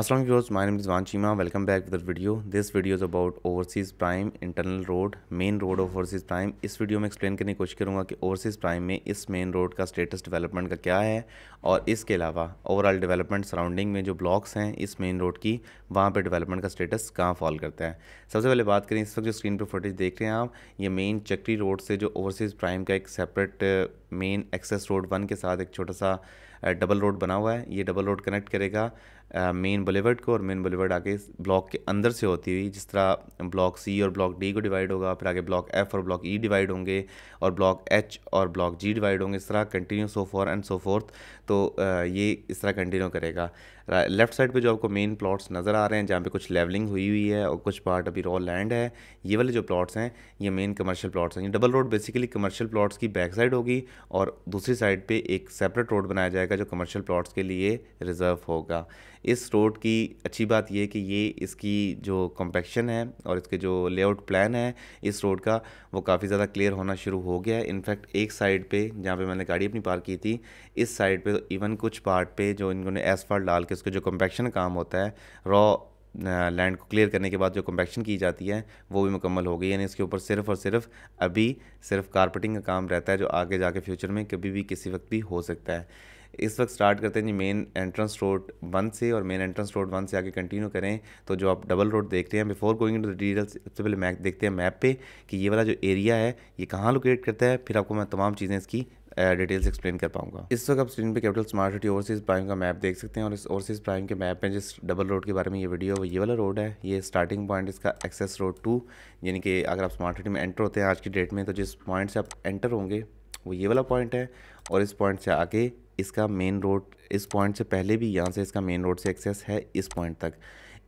Assalamu viewers, my name is Van Chima. Welcome back to the video. This video is about Overseas Prime internal road main road of Overseas Prime इस video में explain करने की कोशिश करूँगा कि Overseas Prime में इस main road का स्टेटस डेवलपमेंट का क्या है और इसके अलावा ओवरऑल डेवलपमेंट सराउंडिंग में जो ब्लॉक्स हैं इस मेन रोड की वहाँ पर डेवलपमेंट का स्टेटस कहाँ फॉल करता है सबसे पहले बात करें इस वक्त जो स्क्रीन पर फुटेज देख रहे हैं आप ये मेन चक्री रोड से जो ओवरसीज़ प्राइम का एक separate main access road one के साथ एक छोटा सा डबल uh, रोड बना हुआ है ये डबल रोड कनेक्ट करेगा मेन uh, बुलेवर्ड को और मेन बुलेवर्ड आके ब्लॉक के अंदर से होती हुई जिस तरह ब्लॉक सी और ब्लॉक डी को डिवाइड होगा फिर आगे ब्लॉक एफ और ब्लॉक ई e डिवाइड होंगे और ब्लॉक एच और ब्लॉक जी डिवाइड होंगे इस तरह continue so for and so forth तो uh, ये इस तरह कंटिन्यू करेगा लेफ्ट साइड पे जो आपको मेन प्लॉट्स नज़र आ रहे हैं जहाँ पे कुछ लेवलिंग हुई हुई है और कुछ पार्ट अभी रॉ लैंड है ये वाले जो प्लॉट्स हैं ये मेन कमर्शियल प्लॉट्स हैं ये double road basically commercial plots की बैक साइड होगी और दूसरी साइड पे एक सेपरेट रोड बनाया जाएगा जो कमर्शियल प्लॉट्स के लिए रिजर्व होगा इस रोड की अच्छी बात यह है कि ये इसकी जो कॉम्पैक्शन है और इसके जो लेआउट प्लान है इस रोड का वो काफ़ी ज़्यादा क्लियर होना शुरू हो गया है इनफैक्ट एक साइड पे जहाँ पे मैंने गाड़ी अपनी पार्क की थी इस साइड पे इवन कुछ पार्ट पे जो इन्होंने एसफाल्ट डाल के उसके जो कॉम्पैक्शन काम होता है रॉ लैंड को क्लियर करने के बाद जो कम्पैक्शन की जाती है वो भी मुकम्मल हो गई यानी इसके ऊपर सिर्फ और सिर्फ अभी सिर्फ कारपेटिंग का काम रहता है जो आगे जाके फ्यूचर में कभी भी किसी वक्त भी हो सकता है इस वक्त स्टार्ट करते हैं जी मेन एंट्रेंस रोड वन से और मेन एंट्रेंस रोड वन से आगे कंटिन्यू करें तो जो आप डबल रोड देखते हैं before going to the details सबसे पहले मैप देखते हैं मैप पे कि ये वाला जो एरिया है ये कहाँ लोकेट करता है फिर आपको मैं तमाम चीज़ें इसकी डिटेल्स एक्सप्लेन कर पाऊंगा इस वक्त आप स्क्रीन पे Capital smart City Overseas Prime का मैप देख सकते हैं और इस ओवरसीज प्राइम के मैप में जिस डबल रोड के बारे में ये वीडियो है ये वाला रोड है ये स्टार्टिंग पॉइंट इसका एक्सेस रोड टू यानी कि अगर आप स्मार्ट सिटी में एंटर होते हैं आज की डेट में तो जिस पॉइंट से आप एंटर होंगे वो ये वाला पॉइंट है और इस पॉइंट से आगे इसका मेन रोड इस पॉइंट से पहले भी यहाँ से इसका मेन रोड से एक्सेस है इस पॉइंट तक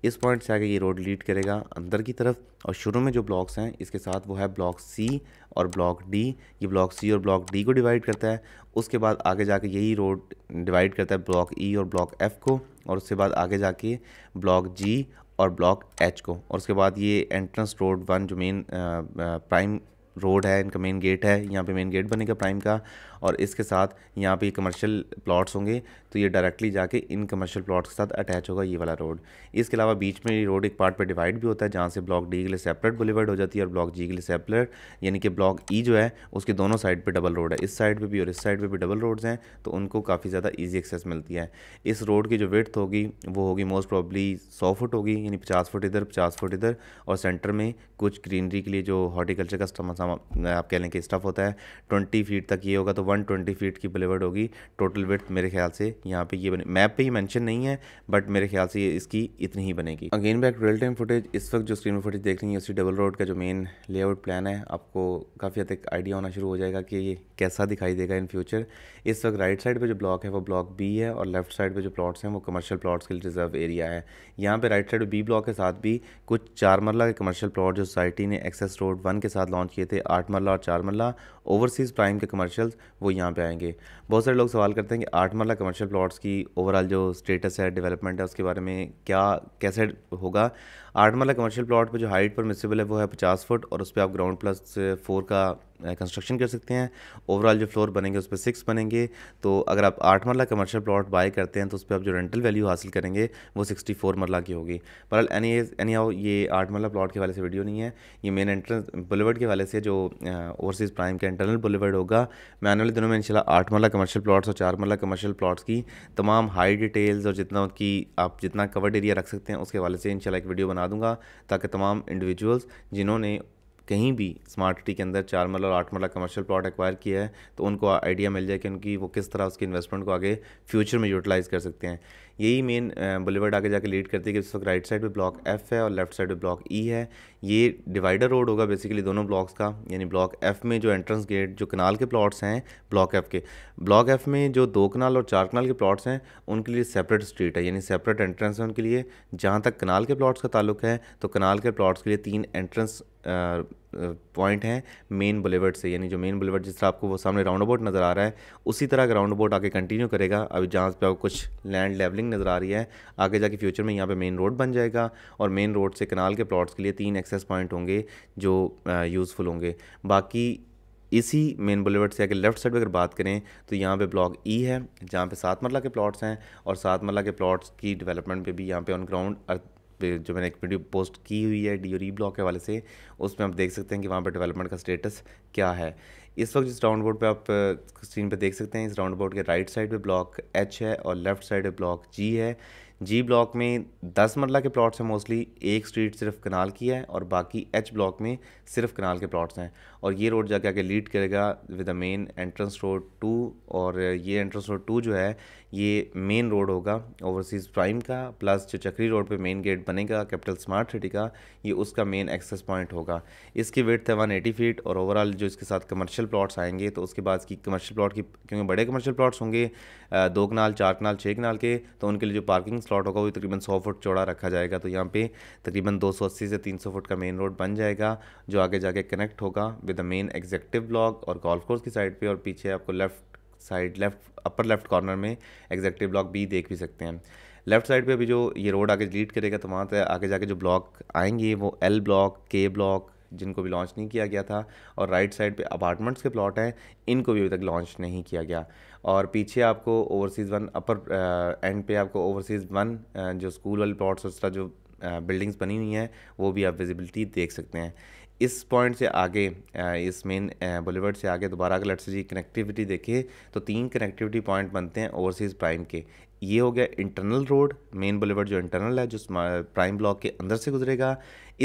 इस पॉइंट से आगे ये रोड लीड करेगा अंदर की तरफ और शुरू में जो ब्लॉक्स हैं इसके साथ वो है ब्लॉक सी और ब्लॉक डी ये ब्लॉक सी और ब्लॉक डी को डिवाइड करता है उसके बाद आगे जाके यही रोड डिवाइड करता है ब्लॉक ई e और ब्लॉक एफ़ को और उसके बाद आगे जाके ब्लॉक जी और ब्लॉक एच को और उसके बाद ये एंट्रेंस रोड वन जो मेन प्राइम रोड है इनका मेन गेट है यहाँ पे मेन गेट बनेगा प्राइम का और इसके साथ यहाँ पे कमर्शियल प्लॉट्स होंगे तो ये डायरेक्टली जाके इन कमर्शियल प्लॉट्स के साथ अटैच होगा ये वाला रोड इसके अलावा बीच में ये रोड एक पार्ट पर डिवाइड भी होता है जहाँ से ब्लॉक डी के लिए सेपरेट बुलेवर्ड हो जाती है और ब्लॉक जी के लिए सेपरेट यानी कि ब्लॉक ई e जो है उसके दोनों साइड पर डबल रोड है इस साइड पर भी और इस साइड पर भी डबल रोड्स हैं तो उनको काफ़ी ज़्यादा ईजी एक्सेस मिलती है इस रोड की जो वेथ होगी वो होगी मोस्ट प्रॉब्ली सौ फुट होगी यानी पचास फुट इधर पचास फुट इधर और सेंटर में कुछ ग्रीनरी के लिए जो हॉर्टिकल्चर का आप कह लें कि स्टफ़ होता है ट्वेंटी फीट तक ये होगा तो वन ट्वेंटी फीट की बलेवर्ड होगी टोटल विथ मेरे ख्याल से यहाँ पे ये बने मैप पे ही मेंशन नहीं है बट मेरे ख्याल से ये इसकी इतनी ही बनेगी again back real time footage इस वक्त जो स्क्रीन में फुटेज देख रही है उसी डबल रोड का जो मेन लेआउट प्लान है आपको काफ़ी हद तक आइडिया होना शुरू हो जाएगा कि ये कैसा दिखाई देगा इन फ्यूचर इस वक्त राइट साइड पर जो ब्लॉक है वो ब्लॉक बी है और लेफ्ट साइड पर जो प्लॉट्स हैं वो कमर्शियल प्लॉट्स के लिए रिजर्व एरिया है यहाँ पर राइट साइड बी ब्लॉक के साथ भी कुछ चार मरला के कमर्शियल प्लॉट जो सोसाइटी ने एक्सेस रोड वन के साथ लॉन्च किए थे आठ मरला और चार मरला ओवरसीज़ प्राइम के कमर्शियल्स वो यहाँ पे आएंगे बहुत सारे लोग सवाल करते हैं कि आठ मरला कमर्शियल प्लॉट्स की ओवरऑल जो स्टेटस है डेवलपमेंट है उसके बारे में क्या कैसे होगा आठ मरला कमर्शियल प्लॉट पर जो हाइट मिसिबल है वो है पचास फुट और उस पर आप ग्राउंड प्लस फोर का कंस्ट्रक्शन uh, कर सकते हैं ओवरऑल जो फ्लोर बनेंगे उस पर सिक्स बनेंगे तो अगर आप आठ मरला कमर्शियल प्लॉट बाय करते हैं तो उस पर आप जो रेंटल वैल्यू हासिल करेंगे वो सिक्सटी फोर मरला की होगी पर एनी एनी हाउ ये आठ मरला प्लॉट के वाले से वीडियो नहीं है ये मेन एंट्रेंस बुलेवर्ड के वाले से जो ओवरसीज़ uh, प्राइम का इंटरनल बुलेवर्ड होगा मैं आने वाले दिनों में इनशाला आठ मरला कमर्शियल प्लॉट्स और चार मरला कमर्शियल प्लॉट्स की तमाम हाई डिटेल्स और जितना उनकी आप जितना कवर्ड एरिया रख सकते हैं उसके वाले से इनशाला एक वीडियो बना बना दूंगा ताकि तमाम इंडिविजुअल्स जिन्होंने कहीं भी स्मार्ट सिटी के अंदर चार मरला और आठ मरला कमर्शियल प्लॉट एक्वायर किया है तो उनको आइडिया मिल जाए कि उनकी वो किस तरह उसके इन्वेस्टमेंट को आगे फ्यूचर में यूटिलाइज़ कर सकते हैं यही मेन बुलेवर्ड आगे जाके लीड करती है कि इस वक्त राइट साइड पे ब्लॉक एफ़ है और लेफ्ट साइड पे ब्लॉक ई e है ये डिवाइडर रोड होगा बेसिकली दोनों ब्लॉक्स का यानी ब्लॉक एफ़ में जो एंट्रेंस गेट जो कनाल के प्लॉट्स हैं ब्लॉक एफ़ के ब्लॉक एफ़ में जो दो कनाल और चार कनाल के प्लॉट्स हैं उनके लिए सेपरेट स्ट्रीट है यानी सेपरेट एंट्रेंस है उनके लिए जहाँ तक कनाल के प्लॉट्स का ताल्लुक है तो कनाल के प्लॉट्स के लिए तीन एंट्रेंस पॉइंट है मेन बुलेवर्ड से यानी जो मेन बुलेवर्ड जिस तरह आपको वो सामने राउंड अबाउट नज़र आ रहा है उसी तरह का राउंड अबाउट आगे कंटिन्यू करेगा अभी जहाँ पे आपको कुछ लैंड लेवलिंग नज़र आ रही है आगे जाके फ्यूचर में यहाँ पे मेन रोड बन जाएगा और मेन रोड से कनाल के प्लॉट्स के लिए तीन एक्सेस पॉइंट होंगे जो यूज़फुल होंगे बाकी इसी मेन बुलेवर्ड से आगे लेफ्ट साइड पर अगर बात करें तो यहाँ पे ब्लॉक ई e है जहाँ पे सात मरला के प्लॉट्स हैं और सात मरला के प्लॉट्स की डेवलपमेंट पे भी यहाँ पे ऑन ग्राउंड जो मैंने एक वीडियो पोस्ट की हुई है डी ब्लॉक के वाले से उसमें आप देख सकते हैं कि वहाँ पर डेवलपमेंट का स्टेटस क्या है इस वक्त जिस राउंड बोर्ड पे आप स्क्रीन पे देख सकते हैं इस राउंड बोर्ड के राइट साइड पे ब्लॉक एच है और लेफ्ट साइड पे ब्लॉक जी है जी ब्लॉक में दस मरला के प्लॉट्स हैं मोस्टली एक स्ट्रीट सिर्फ कनाल की है और बाकी एच ब्लॉक में सिर्फ कनाल के प्लॉट्स हैं और ये रोड जाके आगे लीड करेगा with the main entrance road two और ये एंट्रेंस रोड टू जो है ये मेन रोड होगा ओवरसीज़ प्राइम का प्लस जो चक्री रोड पे मेन गेट बनेगा कैपिटल स्मार्ट सिटी का ये उसका मेन एक्सेस पॉइंट होगा इसकी वेट है वन एटी फीट और ओवरऑल जो इसके साथ कमर्शियल प्लॉट्स आएंगे तो उसके बाद इसकी कमर्शियल प्लॉट की क्योंकि बड़े कमर्शियल प्लॉट्स होंगे दो कनाल चार कनाल छः कनाल के तो उनके लिए जो पार्किंग स्लॉट होगा वो तकरीबन सौ फुट चौड़ा रखा जाएगा तो यहाँ पे तकरीबन 280 से 300 फुट का मेन रोड बन जाएगा जो आगे जाके कनेक्ट होगा with the main executive block और गोल्फ कोर्स की साइड पे और पीछे आपको left side left upper left corner में एग्जेक्टिव ब्लॉक बी देख भी सकते हैं लेफ्ट साइड पे अभी जो ये रोड आगे लीड करेगा तो वहाँ पर आगे जाके जो ब्लॉक आएंगे वो एल ब्लॉक के ब्लॉक जिनको भी लॉन्च नहीं किया गया था और राइट साइड पे अपार्टमेंट्स के प्लॉट हैं इनको भी अभी तक लॉन्च नहीं किया गया और पीछे आपको ओवरसीज़ वन अपर एंड पे आपको ओवरसीज़ वन uh, जो स्कूल वाले प्लॉट्स और जो बिल्डिंग्स uh, बनी हुई हैं वो भी आप विजिबिलिटी देख सकते हैं इस पॉइंट से आगे uh, इस मेन बुलेवर्ड से आगे दोबारा अगर लट्स जी कनेक्टिविटी देखें तो तीन कनेक्टिविटी पॉइंट बनते हैं ओवरसीज़ प्राइम के ये हो गया इंटरनल रोड मेन बुलेवर्ड जो इंटरनल है जो प्राइम ब्लॉक के अंदर से गुजरेगा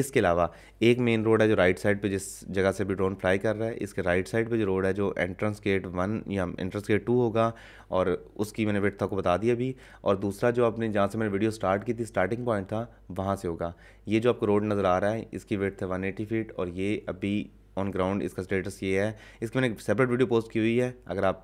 इसके अलावा एक मेन रोड है जो राइट साइड पे जिस जगह से भी ड्रोन फ्लाई कर रहा है इसके राइट साइड पे जो रोड है जो एंट्रेंस गेट वन या एंट्रेंस गेट टू होगा और उसकी मैंने था आपको बता दिया अभी और दूसरा जो आपने जहाँ से मैंने वीडियो स्टार्ट की थी स्टार्टिंग पॉइंट था वहाँ से होगा ये जो आपको रोड नज़र आ रहा है इसकी वेट है वन फीट और ये अभी ऑन ग्राउंड इसका स्टेटस ये है इसकी मैंने सेपरेट वीडियो पोस्ट की हुई है अगर आप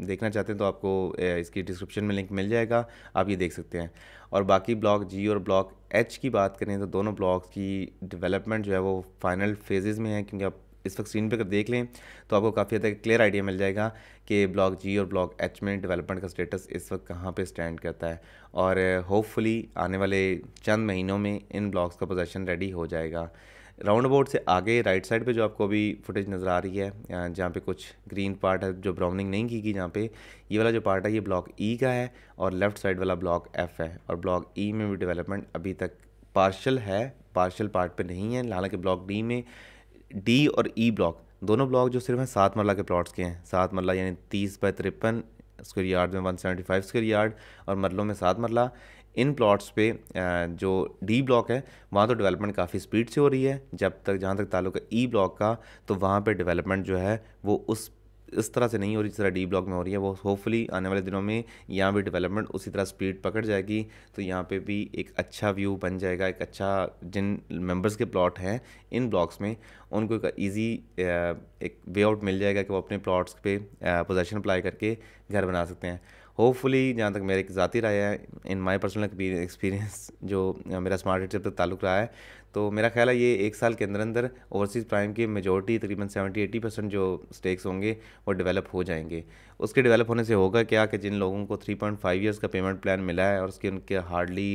देखना चाहते हैं तो आपको इसकी डिस्क्रिप्शन में लिंक मिल जाएगा आप ये देख सकते हैं और बाकी ब्लॉक जी और ब्लॉक एच की बात करें तो दोनों ब्लॉक की डेवलपमेंट जो है वो फाइनल फेजेज़ में है क्योंकि आप इस वक्त स्क्रीन पर अगर देख लें तो आपको काफ़ी हद तक क्लियर आइडिया मिल जाएगा कि ब्लॉक जी और ब्लॉक एच में डेवलपमेंट का स्टेटस इस वक्त कहाँ पे स्टैंड करता है और होपफुली आने वाले चंद महीनों में इन ब्लॉक्स का पोजेशन रेडी हो जाएगा राउंड अबाउट से आगे राइट साइड पे जो आपको अभी फुटेज नज़र आ रही है जहाँ पे कुछ ग्रीन पार्ट है जो ब्राउनिंग नहीं की गई जहाँ पे ये वाला जो पार्ट है ये ब्लॉक ई e का है और लेफ़्ट साइड वाला ब्लॉक एफ़ है और ब्लॉक ई e में भी डेवलपमेंट अभी तक पार्शल है पार्शल पार्ट पर नहीं है हालांकि ब्लॉक डी में डी और ई e ब्लॉक दोनों ब्लॉक जो सिर्फ हैं सात मरला के प्लाट्स के हैं सात मरला यानी तीस बाय तिरपन स्क्वेयर यार्ड में वन सेवेंटी फाइव यार्ड और मरलों में सात मरला इन प्लॉट्स पे जो डी ब्लॉक है वहाँ तो डेवलपमेंट काफ़ी स्पीड से हो रही है जब तक जहाँ तक ताल्लुक है ई e ब्लॉक का तो वहाँ पे डेवलपमेंट जो है वो उस इस तरह से नहीं हो रही जिस तरह डी ब्लॉक में हो रही है वो होपफुली आने वाले दिनों में यहाँ भी डेवलपमेंट उसी तरह स्पीड पकड़ जाएगी तो यहाँ पे भी एक अच्छा व्यू बन जाएगा एक अच्छा जिन मेंबर्स के प्लॉट हैं इन ब्लॉक्स में उनको एक ईजी एक वे आउट मिल जाएगा कि वो अपने प्लॉट्स पे पोजेशन अप्लाई करके घर बना सकते हैं होपफुली जहाँ तक मेरे एक ज़ाती राय है इन माई पर्सनल एक्सपीरियंस जो मेरा स्मार्ट रेट तक ताल्लुक रहा है तो मेरा ख्याल है ये एक साल के अंदर अंदर ओवरसीज़ प्राइम की मेजोरिटी तकरीबन सेवेंटी एटी परसेंट जो स्टेक्स होंगे वो डेवलप हो जाएंगे उसके डेवलप होने से होगा क्या कि जिन लोगों को थ्री पॉइंट फाइव ईयर्स का पेमेंट प्लान मिला है और उसके उनके hardly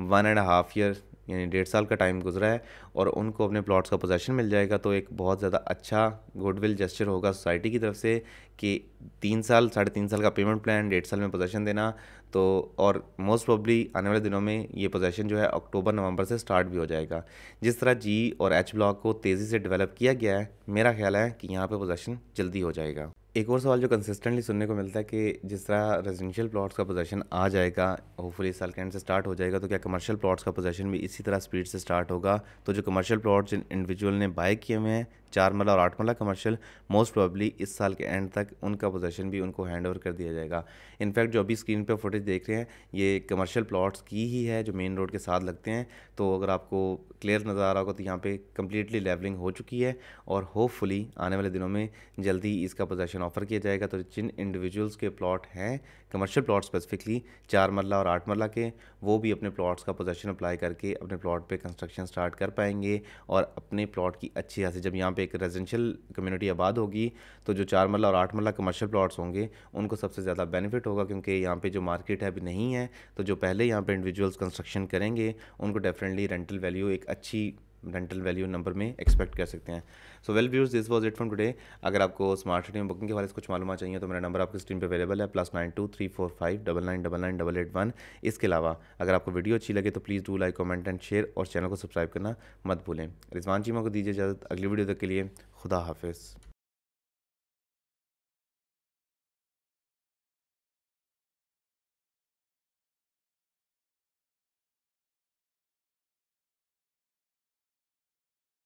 one and half year यानी डेढ़ साल का टाइम गुजरा है और उनको अपने प्लॉट्स का पोजेशन मिल जाएगा तो एक बहुत ज़्यादा अच्छा गुडविल जेस्चर होगा सोसाइटी की तरफ से कि तीन साल साढ़े तीन साल का पेमेंट प्लान डेढ़ साल में पोजेशन देना तो और मोस्ट प्रॉब्ली आने वाले दिनों में ये पोजेशन जो है अक्टूबर नवंबर से स्टार्ट भी हो जाएगा जिस तरह जी और एच ब्लॉक को तेज़ी से डेवलप किया गया है मेरा ख्याल है कि यहाँ पर पोजेशन जल्दी हो जाएगा एक और सवाल जो कंसिस्टेंटली सुनने को मिलता है कि जिस तरह रेजिडेंशियल प्लॉट्स का पोजेशन आ जाएगा होपफुल इस साल के एंड से स्टार्ट हो जाएगा तो क्या कमर्शियल प्लॉट्स का पोजेशन भी इसी तरह स्पीड से स्टार्ट होगा तो जो कमर्शियल प्लॉट जिन इंडिविजुअल ने बाय किए हुए हैं चार मरला और आठ मरला कमर्शियल मोस्ट प्रॉबली इस साल के एंड तक उनका पोजेशन भी उनको हैंड ओवर कर दिया जाएगा इनफैक्ट जो अभी स्क्रीन पर फुटेज देख रहे हैं ये कमर्शियल प्लॉट्स की ही है जो मेन रोड के साथ लगते हैं तो अगर आपको क्लियर नज़र आ रहा होगा तो यहाँ पर कम्प्लीटली लेवलिंग हो चुकी है और होपफुली आने वाले दिनों में जल्दी इसका पोजेशन ऑप्शन ऑफर किया जाएगा तो जिन इंडिविजुअल्स के प्लॉट हैं कमर्शियल प्लॉट स्पेसिफिकली चार मरला और आठ मरला के वो भी अपने प्लॉट्स का पोजेशन अप्लाई करके अपने प्लॉट पे कंस्ट्रक्शन स्टार्ट कर पाएंगे और अपने प्लॉट की अच्छी खासी जब यहाँ पे एक रेजिडेंशियल कम्युनिटी आबाद होगी तो जो चार मरला और आठ मरला कमर्शियल प्लॉट्स होंगे उनको सबसे ज़्यादा बेनिफिट होगा क्योंकि यहाँ पर जो मार्केट है अभी नहीं है तो जो पहले यहाँ पर इंडिविजुअल्स कंस्ट्रक्शन करेंगे उनको डेफिनेटली रेंटल वैल्यू एक अच्छी रेंटल वैल्यू नंबर में एक्सपेक्ट कर सकते हैं so well views this was it from today अगर आपको स्मार्ट सिटी में बुकिंग के बारे से कुछ मालूम चाहिए तो मेरा नंबर आपकी स्क्रीन पर अवेलेबल है plus nine two three four five double nine double nine double eight one इसके अलावा अगर आपको वीडियो अच्छी लगे तो please do like comment and share और चैनल को सब्सक्राइब करना मत भूलें रिजवान चीमा को दीजिए इजाज़त अगली वीडियो तक के लिए खुदा हाफिज़